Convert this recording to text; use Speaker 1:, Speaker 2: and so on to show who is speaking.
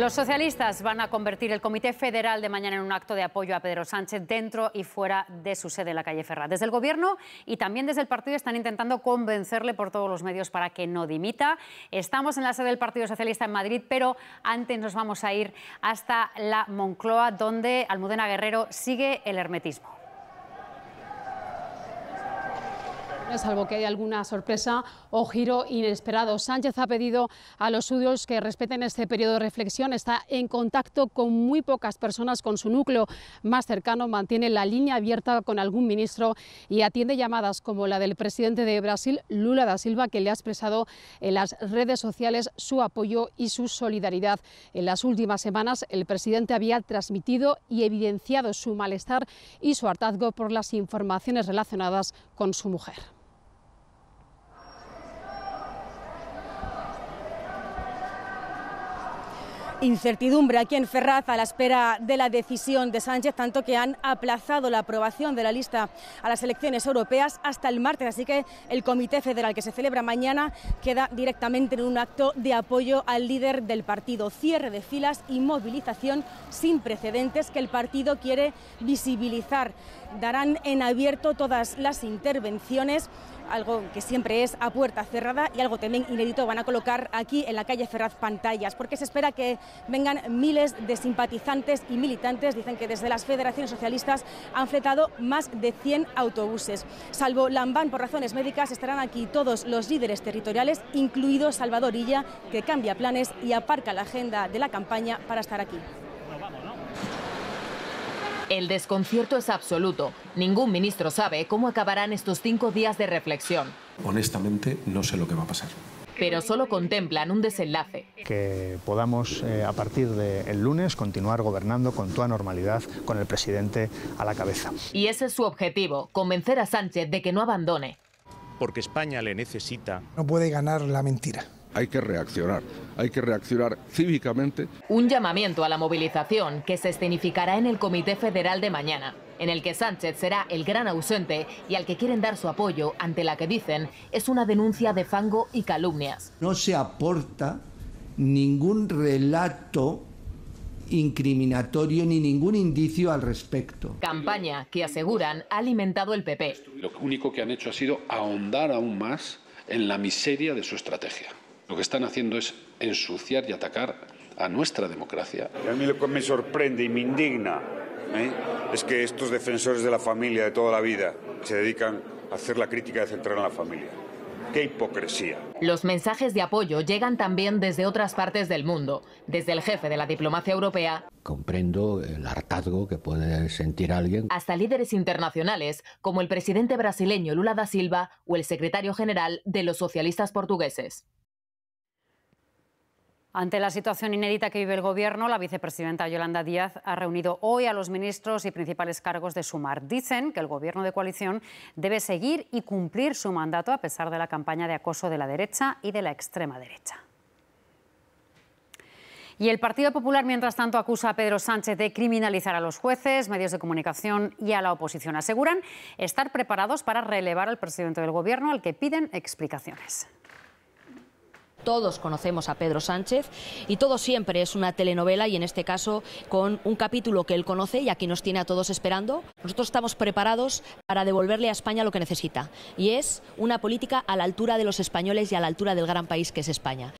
Speaker 1: Los socialistas van a convertir el Comité Federal de mañana en un acto de apoyo a Pedro Sánchez dentro y fuera de su sede en la calle Ferra. Desde el Gobierno y también desde el partido están intentando convencerle por todos los medios para que no dimita. Estamos en la sede del Partido Socialista en Madrid, pero antes nos vamos a ir hasta la Moncloa, donde Almudena Guerrero sigue el hermetismo. salvo que haya alguna sorpresa
Speaker 2: o giro inesperado. Sánchez ha pedido a los suyos que respeten este periodo de reflexión. Está en contacto con muy pocas personas, con su núcleo más cercano, mantiene la línea abierta con algún ministro y atiende llamadas como la del presidente de Brasil, Lula da Silva, que le ha expresado en las redes sociales su apoyo y su solidaridad. En las últimas semanas, el presidente había transmitido y evidenciado su malestar y su hartazgo por las informaciones relacionadas con su mujer.
Speaker 3: Incertidumbre aquí en Ferraz a la espera de la decisión de Sánchez, tanto que han aplazado la aprobación de la lista a las elecciones europeas hasta el martes. Así que el Comité Federal que se celebra mañana queda directamente en un acto de apoyo al líder del partido. Cierre de filas y movilización sin precedentes que el partido quiere visibilizar. Darán en abierto todas las intervenciones algo que siempre es a puerta cerrada y algo también inédito van a colocar aquí en la calle Ferraz pantallas, porque se espera que vengan miles de simpatizantes y militantes. Dicen que desde las federaciones socialistas han fletado más de 100 autobuses. Salvo Lambán por razones médicas, estarán aquí todos los líderes territoriales, incluido Salvador Illa, que cambia planes y aparca la agenda de la
Speaker 4: campaña para estar aquí. El desconcierto es absoluto. Ningún ministro sabe cómo acabarán estos cinco días de reflexión.
Speaker 2: Honestamente,
Speaker 3: no sé lo que va a pasar.
Speaker 4: Pero solo contemplan un desenlace.
Speaker 3: Que podamos, eh, a partir del lunes, continuar gobernando con toda normalidad, con el presidente a la cabeza.
Speaker 4: Y ese es su objetivo, convencer a Sánchez de que no abandone.
Speaker 3: Porque España le necesita. No puede ganar la mentira hay que reaccionar, hay que reaccionar cívicamente.
Speaker 4: Un llamamiento a la movilización que se escenificará en el Comité Federal de mañana, en el que Sánchez será el gran ausente y al que quieren dar su apoyo ante la que dicen es una denuncia de fango y calumnias.
Speaker 3: No se aporta ningún relato incriminatorio ni ningún indicio al respecto.
Speaker 4: Campaña que aseguran ha alimentado el PP.
Speaker 2: Lo único que han hecho ha sido ahondar aún más en la miseria de su estrategia. Lo que están haciendo es ensuciar y atacar a nuestra
Speaker 1: democracia. Y A mí lo que me sorprende y me indigna ¿eh? es que estos defensores de la familia de toda la vida se dedican a hacer la crítica de centrar en la familia. ¡Qué hipocresía!
Speaker 4: Los mensajes de apoyo llegan también desde otras partes del mundo, desde el jefe de la diplomacia europea.
Speaker 2: Comprendo el hartazgo que puede sentir alguien.
Speaker 4: Hasta líderes internacionales, como el presidente brasileño Lula da Silva o el secretario general de los socialistas portugueses.
Speaker 1: Ante la situación inédita que vive el Gobierno, la vicepresidenta Yolanda Díaz ha reunido hoy a los ministros y principales cargos de Sumar. Dicen que el Gobierno de coalición debe seguir y cumplir su mandato a pesar de la campaña de acoso de la derecha y de la extrema derecha. Y el Partido Popular, mientras tanto, acusa a Pedro Sánchez de criminalizar a los jueces, medios de comunicación y a la oposición. Aseguran estar preparados para relevar al presidente del Gobierno, al que piden explicaciones.
Speaker 3: Todos conocemos a Pedro Sánchez y todo siempre es una telenovela y en este caso con un capítulo que él conoce y aquí nos tiene a todos esperando. Nosotros estamos preparados para devolverle a España lo que necesita y es una política a la altura de los españoles y a la altura del gran país que es España.